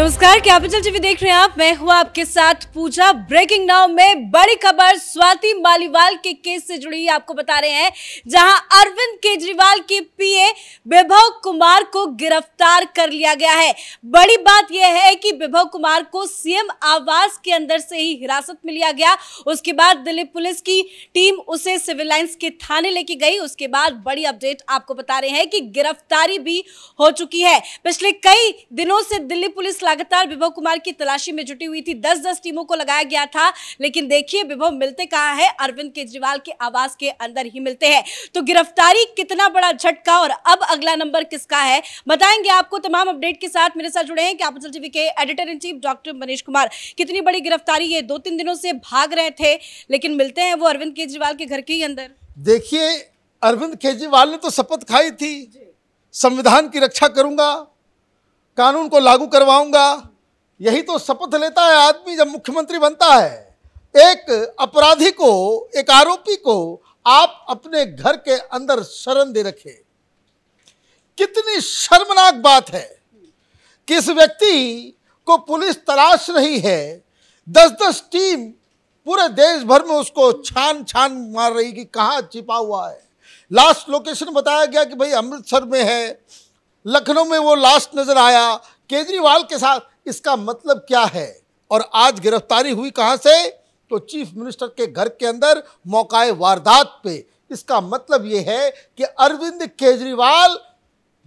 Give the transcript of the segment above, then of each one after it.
नमस्कार capital TV देख रहे हैं आप मैं हूं आपके साथ पूजा ब्रेकिंग नाउ में बड़ी खबर स्वाति मालीवाल के केस से जुड़ी आपको बता रहे हैं जहां अरविंद केजरीवाल के पीए विभव कुमार को गिरफ्तार कर लिया गया है बड़ी बात यह है कि विभव कुमार को सीएम आवास के अंदर से ही हिरासत में लिया गया उसके बाद दिल्ली पुलिस की टीम उसे सिविल लाइन्स के थाने लेके गई उसके बाद बड़ी अपडेट आपको बता रहे हैं कि गिरफ्तारी भी हो चुकी है पिछले कई दिनों से दिल्ली पुलिस लगातार विभव कुमार की तलाशी में जुटी हुई थी दस दस टीमों को लगाया गया था लेकिन देखिए विभव मिलते कहा है अरविंद केजरीवाल के आवास के अंदर ही मिलते हैं तो गिरफ्तारी कितना बड़ा झटका और अब अगला नंबर किसका है बताएंगे आपको तमाम अपडेट के साथ मेरे साथ जुड़े हैं कैपिटल टीवी के editor in chief doctor Manish Kumar कितनी बड़ी गिरफ्तारी है दो तीन दिनों से भाग रहे थे लेकिन मिलते हैं वो अरविंद केजरीवाल के घर के ही अंदर देखिए अरविंद केजरीवाल ने तो शपथ खाई थी संविधान की रक्षा करूंगा कानून को लागू करवाऊंगा यही तो शपथ लेता है आदमी जब मुख्यमंत्री बनता है एक अपराधी को एक आरोपी को आप अपने घर के अंदर शरण दे रखे कितनी शर्मनाक बात है किस व्यक्ति को पुलिस तलाश रही है दस दस टीम पूरे देश भर में उसको छान छान मार रही कि कहाँ छिपा हुआ है लास्ट लोकेशन बताया गया कि भाई अमृतसर में है लखनऊ में वो लास्ट नजर आया केजरीवाल के साथ इसका मतलब क्या है और आज गिरफ्तारी हुई कहां से तो चीफ मिनिस्टर के घर के अंदर मौकाए वारदात पे इसका मतलब ये है कि अरविंद केजरीवाल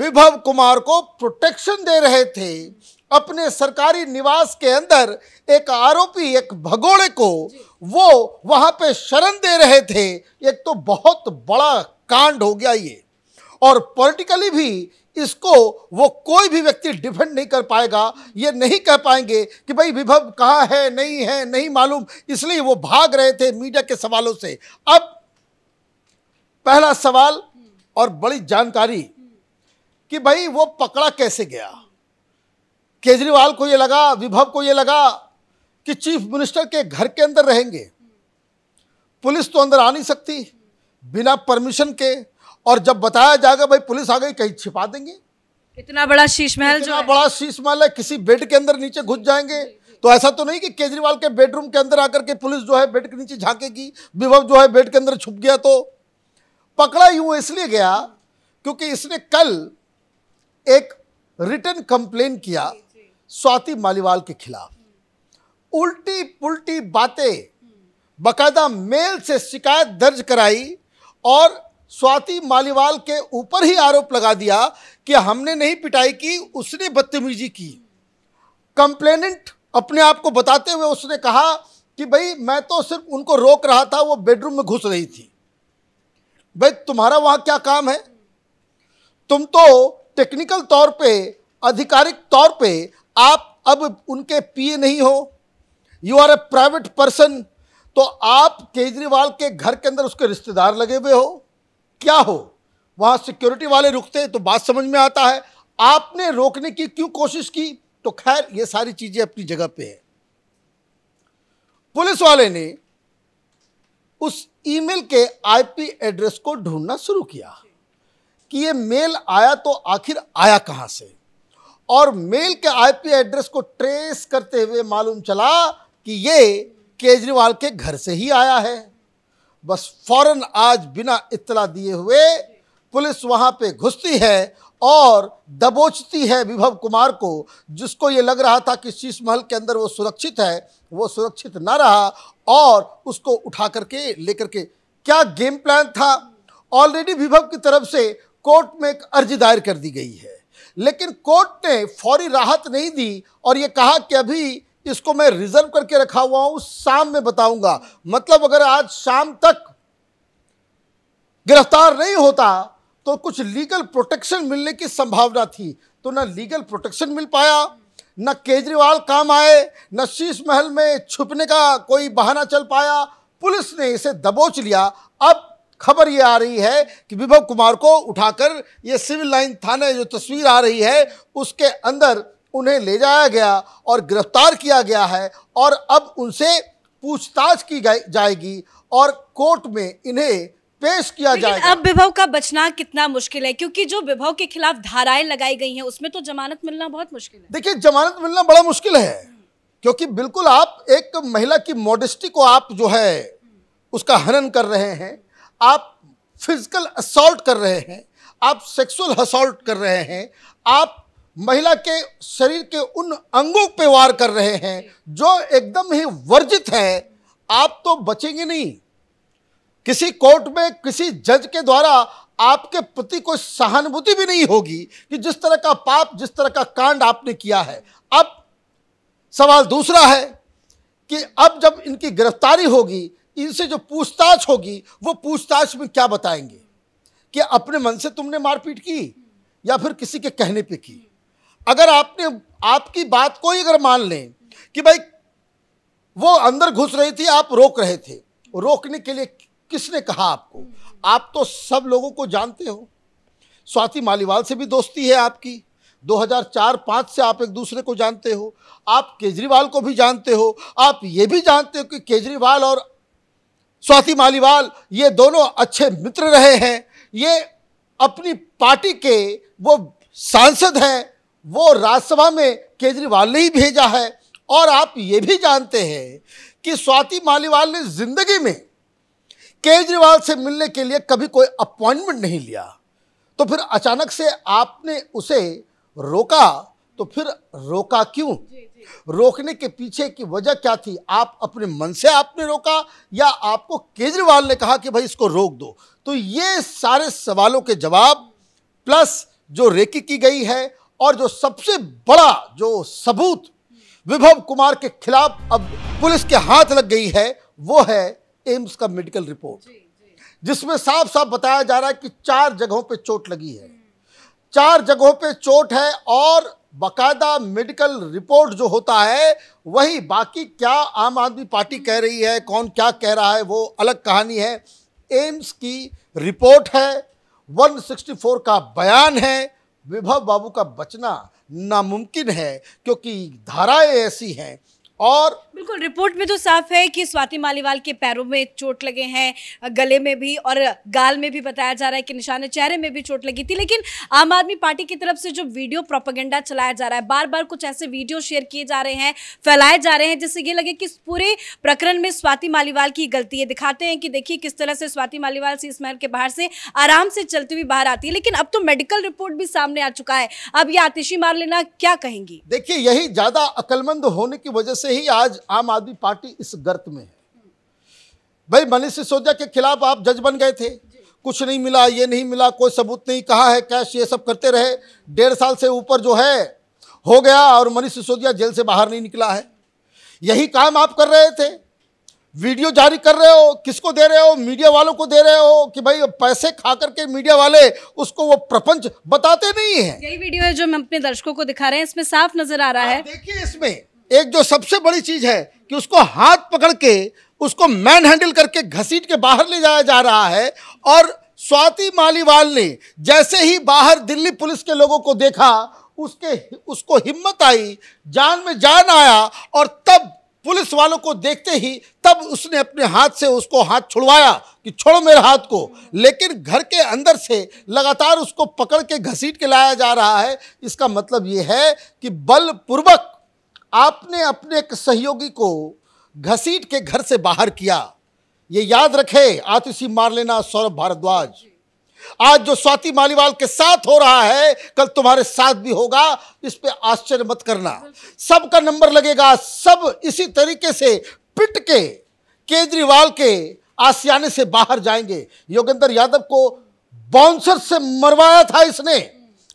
विभव कुमार को प्रोटेक्शन दे रहे थे अपने सरकारी निवास के अंदर एक आरोपी एक भगोड़े को वो वहां पे शरण दे रहे थे एक तो बहुत बड़ा कांड हो गया ये और पॉलिटिकली भी इसको वो कोई भी व्यक्ति डिफेंड नहीं कर पाएगा ये नहीं कह पाएंगे कि भाई विभव कहाँ है नहीं है नहीं मालूम इसलिए वो भाग रहे थे मीडिया के सवालों से अब पहला सवाल और बड़ी जानकारी कि भाई वो पकड़ा कैसे गया केजरीवाल को ये लगा विभव को ये लगा कि चीफ मिनिस्टर के घर के अंदर रहेंगे पुलिस तो अंदर आ नहीं सकती बिना परमिशन के और जब बताया जाएगा भाई पुलिस आ गई कहीं छिपा देंगे इतना बड़ा शीश महल जो है। बड़ा शीश महल है किसी बेड के अंदर नीचे घुस जाएंगे तो ऐसा तो नहीं कि केजरीवाल के बेडरूम के अंदर आकर के पुलिस जो है बेड के नीचे झांकेगी विभव जो है बेड के अंदर छुप गया तो पकड़ा ही हुआ इसलिए गया क्योंकि इसने कल एक रिटर्न कंप्लेन किया स्वाति मालीवाल के खिलाफ उल्टी पुलटी बातें हम्म। बकायदा मेल से शिकायत दर्ज कराई और स्वाति मालीवाल के ऊपर ही आरोप लगा दिया कि हमने नहीं पिटाई की उसने बदतमीजी की कंप्लेनेंट अपने आप को बताते हुए उसने कहा कि भाई मैं तो सिर्फ उनको रोक रहा था वो बेडरूम में घुस रही थी भाई तुम्हारा वहाँ क्या काम है तुम तो टेक्निकल तौर पे आधिकारिक तौर पे आप अब उनके पीए नहीं हो you are a private person तो आप केजरीवाल के घर के अंदर उसके रिश्तेदार लगे हुए हो क्या हो वहाँ सिक्योरिटी वाले रुकते तो बात समझ में आता है आपने रोकने की क्यों कोशिश की तो खैर ये सारी चीज़ें अपनी जगह पे है पुलिस वाले ने उस ईमेल के आईपी एड्रेस को ढूंढना शुरू किया कि ये मेल आया तो आखिर आया कहां से और मेल के आईपी एड्रेस को ट्रेस करते हुए मालूम चला कि ये केजरीवाल के घर से ही आया है बस फौरन आज बिना इतला दिए हुए पुलिस वहाँ पे घुसती है और दबोचती है विभव कुमार को जिसको ये लग रहा था कि शीश महल के अंदर वो सुरक्षित है वो सुरक्षित ना रहा और उसको उठा करके लेकर के क्या गेम प्लान था ऑलरेडी विभव की तरफ से कोर्ट में एक अर्जी दायर कर दी गई है लेकिन कोर्ट ने फौरी राहत नहीं दी और ये कहा कि अभी इसको मैं रिजर्व करके रखा हुआ हूं शाम में बताऊंगा मतलब अगर आज शाम तक गिरफ्तार नहीं होता तो कुछ लीगल प्रोटेक्शन मिलने की संभावना थी तो ना लीगल प्रोटेक्शन मिल पाया न केजरीवाल काम आए न शीश महल में छुपने का कोई बहाना चल पाया पुलिस ने इसे दबोच लिया अब खबर ये आ रही है कि विभव कुमार को उठाकर ये सिविल लाइन थाने जो तस्वीर आ रही है उसके अंदर उन्हें ले जाया गया और गिरफ्तार किया गया है और अब उनसे पूछताछ की जाएगी और कोर्ट में इन्हें पेश किया जाएगा अब विभव का बचना कितना मुश्किल है क्योंकि जो विभव के खिलाफ धाराएं लगाई गई हैं उसमें तो जमानत मिलना बहुत मुश्किल है देखिए जमानत मिलना बड़ा मुश्किल है क्योंकि बिल्कुल आप एक महिला की मॉडेस्टी को आप जो है उसका हनन कर रहे हैं आप फिजिकल असॉल्ट कर रहे हैं आप सेक्सुअल असॉल्ट कर रहे हैं आप महिला के शरीर के उन अंगों पर वार कर रहे हैं जो एकदम ही वर्जित हैं आप तो बचेंगे नहीं किसी कोर्ट में किसी जज के द्वारा आपके प्रति कोई सहानुभूति भी नहीं होगी कि जिस तरह का पाप जिस तरह का कांड आपने किया है अब सवाल दूसरा है कि अब जब इनकी गिरफ्तारी होगी इनसे जो पूछताछ होगी वो पूछताछ में क्या बताएंगे कि अपने मन से तुमने मारपीट की या फिर किसी के कहने पे की अगर आपने आपकी बात को ही अगर मान लें कि भाई वो अंदर घुस रही थी आप रोक रहे थे रोकने के लिए किसने कहा आपको आप तो सब लोगों को जानते हो स्वाति मालीवाल से भी दोस्ती है आपकी 2004-5 से आप एक दूसरे को जानते हो आप केजरीवाल को भी जानते हो आप ये भी जानते हो कि केजरीवाल और स्वाति मालीवाल ये दोनों अच्छे मित्र रहे हैं ये अपनी पार्टी के वो सांसद हैं वो राज्यसभा में केजरीवाल ने ही भेजा है और आप ये भी जानते हैं कि स्वाति मालीवाल ने जिंदगी में केजरीवाल से मिलने के लिए कभी कोई अपॉइंटमेंट नहीं लिया तो फिर अचानक से आपने उसे रोका तो फिर रोका क्यों रोकने के पीछे की वजह क्या थी आप अपने मन से आपने रोका या आपको केजरीवाल ने कहा कि भाई इसको रोक दो तो ये सारे सवालों के जवाब प्लस जो रेकी की गई है और जो सबसे बड़ा जो सबूत विभव कुमार के खिलाफ अब पुलिस के हाथ लग गई है वो है एम्स का मेडिकल रिपोर्ट जिसमें साफ साफ बताया जा रहा है कि चार जगहों पे चोट लगी है चार जगहों पे चोट है और बकायदा मेडिकल रिपोर्ट जो होता है वही बाकी क्या आम आदमी पार्टी कह रही है कौन क्या कह रहा है वो अलग कहानी है एम्स की रिपोर्ट है 164 का बयान है विभव बाबू का बचना नामुमकिन है क्योंकि धाराएं ऐसी हैं और बिल्कुल रिपोर्ट में तो साफ है कि स्वाति मालीवाल के पैरों में चोट लगे हैं गले में भी और गाल में भी बताया जा रहा है कि निशाने चेहरे में भी चोट लगी थी लेकिन आम आदमी पार्टी की तरफ से जो वीडियो प्रोपोगेंडा चलाया जा रहा है बार बार कुछ ऐसे वीडियो शेयर किए जा रहे हैं फैलाए जा रहे हैं जिससे ये लगे कि पूरे प्रकरण में स्वाति मालीवाल की गलती है दिखाते हैं कि देखिए किस तरह से स्वाति मालीवाल सी महल के बाहर से आराम से चलती हुई बाहर आती है लेकिन अब तो मेडिकल रिपोर्ट भी सामने आ चुका है अब ये आतिशी मार लेना क्या कहेंगी देखिए यही ज्यादा अकलमंद होने की वजह से से ही आज आम आदमी पार्टी इस गर्त में है भाई मनीष सिसोदिया के खिलाफ आप जज बन गए थे कुछ नहीं मिला ये नहीं मिला कोई सबूत नहीं कहा है कैश ये सब करते रहे डेढ़ साल से ऊपर जो है हो गया और मनीष सिसोदिया जेल से बाहर नहीं निकला है यही काम आप कर रहे थे वीडियो जारी कर रहे हो किसको दे रहे हो मीडिया वालों को दे रहे हो कि भाई पैसे खा करके मीडिया वाले उसको वो प्रपंच बताते नहीं है यही वीडियो है जो हम अपने दर्शकों को दिखा रहे हैं इसमें साफ नजर आ रहा है देखिए इसमें एक जो सबसे बड़ी चीज़ है कि उसको हाथ पकड़ के उसको मैन हैंडल करके घसीट के बाहर ले जाया जा रहा है और स्वाति मालीवाल ने जैसे ही बाहर दिल्ली पुलिस के लोगों को देखा उसके उसको हिम्मत आई जान में जान आया और तब पुलिस वालों को देखते ही तब उसने अपने हाथ से उसको हाथ छुड़वाया कि छोड़ो मेरे हाथ को लेकिन घर के अंदर से लगातार उसको पकड़ के घसीट के लाया जा रहा है इसका मतलब ये है कि बलपूर्वक आपने अपने एक सहयोगी को घसीट के घर से बाहर किया ये याद रखे आतिशी मार लेना सौरभ भारद्वाज आज जो स्वाति मालीवाल के साथ हो रहा है कल तुम्हारे साथ भी होगा इस पे आश्चर्य मत करना सबका नंबर लगेगा सब इसी तरीके से पिट के केजरीवाल के आसियाने से बाहर जाएंगे योगेंद्र यादव को बाउंसर से मरवाया था इसने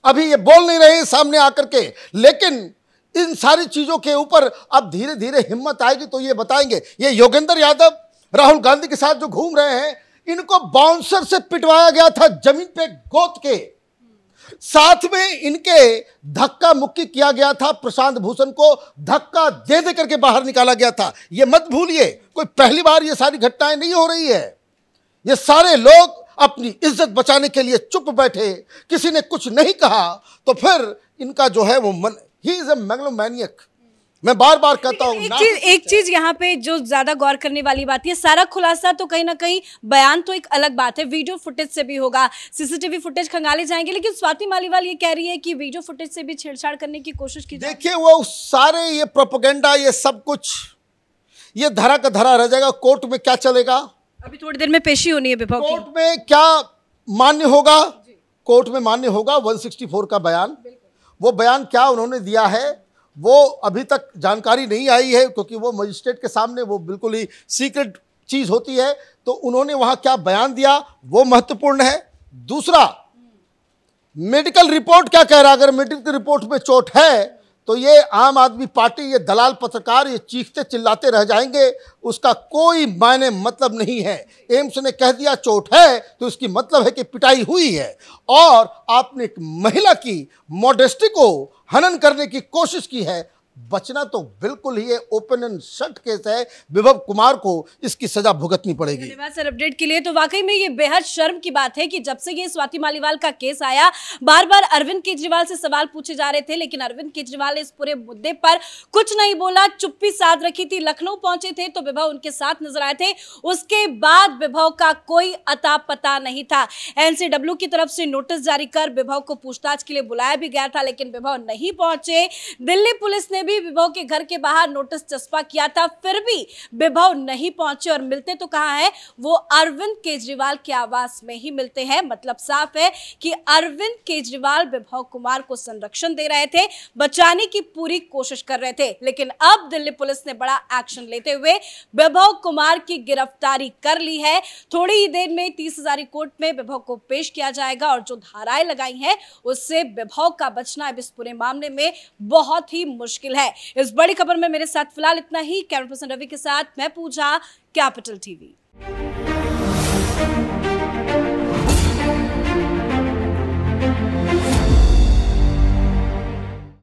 अभी ये बोल नहीं रहे सामने आकर के लेकिन इन सारी चीज़ों के ऊपर अब धीरे धीरे हिम्मत आएगी तो ये बताएंगे ये योगेंद्र यादव राहुल गांधी के साथ जो घूम रहे हैं इनको बाउंसर से पिटवाया गया था जमीन पे गोत के साथ में इनके धक्का मुक्की किया गया था प्रशांत भूषण को धक्का दे दे करके बाहर निकाला गया था यह मत भूलिए कोई पहली बार यह सारी घटनाएं नहीं हो रही है ये सारे लोग अपनी इज्जत बचाने के लिए चुप बैठे किसी ने कुछ नहीं कहा तो फिर इनका जो है वो मन ही इज अ मैग्लोमैनियक मैं बार बार कहता हूँ एक तो एक चीज यहाँ पे जो ज्यादा गौर करने वाली बात है सारा खुलासा तो कहीं ना कहीं बयान तो एक अलग बात है वीडियो फुटेज से भी होगा सीसीटीवी फुटेज खंगाले जाएंगे लेकिन स्वाति मालीवाल ये कह रही है कि वीडियो फुटेज से भी छेड़छाड़ करने की कोशिश की देखिए वो सारे ये प्रोपोगेंडा ये सब कुछ ये धरा का धरा रह जाएगा कोर्ट में क्या चलेगा अभी थोड़ी देर में पेशी होनी है विभाग कोर्ट में क्या मान्य होगा कोर्ट में मान्य होगा वन का बयान वो बयान क्या उन्होंने दिया है वो अभी तक जानकारी नहीं आई है क्योंकि वो मजिस्ट्रेट के सामने वो बिल्कुल ही सीक्रेट चीज़ होती है तो उन्होंने वहाँ क्या बयान दिया वो महत्वपूर्ण है दूसरा मेडिकल रिपोर्ट क्या कह रहा है अगर मेडिकल रिपोर्ट में चोट है तो ये आम आदमी पार्टी ये दलाल पत्रकार ये चीखते चिल्लाते रह जाएंगे उसका कोई मायने मतलब नहीं है एम्स ने कह दिया चोट है तो उसकी मतलब है कि पिटाई हुई है और आपने एक महिला की मॉडेस्टी को हनन करने की कोशिश की है बचना तो बिल्कुल ही ओपन एंड शट केस है विभव कुमार को इसकी सजा भुगतनी पड़ेगी धन्यवाद सर अपडेट के लिए तो वाकई में ये बेहद शर्म की बात है कि जब से ये स्वाति मालीवाल का केस आया बार बार अरविंद केजरीवाल से सवाल पूछे जा रहे थे लेकिन अरविंद केजरीवाल ने इस पूरे मुद्दे पर कुछ नहीं बोला चुप्पी साध रखी थी लखनऊ पहुंचे थे तो विभव उनके साथ नजर आए थे उसके बाद विभव का कोई अता पता नहीं था एनसीडब्ल्यू की तरफ से नोटिस जारी कर विभव को पूछताछ के लिए बुलाया भी गया था लेकिन विभव नहीं पहुंचे दिल्ली पुलिस ने भी विभव के घर के बाहर नोटिस चस्पा किया था फिर भी विभव नहीं पहुंचे और मिलते तो कहा है वो अरविंद केजरीवाल के आवास में ही मिलते हैं मतलब साफ है कि अरविंद केजरीवाल विभव कुमार को संरक्षण दे रहे थे बचाने की पूरी कोशिश कर रहे थे लेकिन अब दिल्ली पुलिस ने बड़ा एक्शन लेते हुए विभव कुमार की गिरफ्तारी कर ली है थोड़ी ही देर में तीस हजारी कोर्ट में विभव को पेश किया जाएगा और जो धाराएं लगाई हैं उससे विभव का बचना अब इस पूरे मामले में बहुत ही मुश्किल है है इस बड़ी खबर में मेरे साथ फिलहाल इतना ही कैमरा पर्सन रवि के साथ मैं पूजा कैपिटल टीवी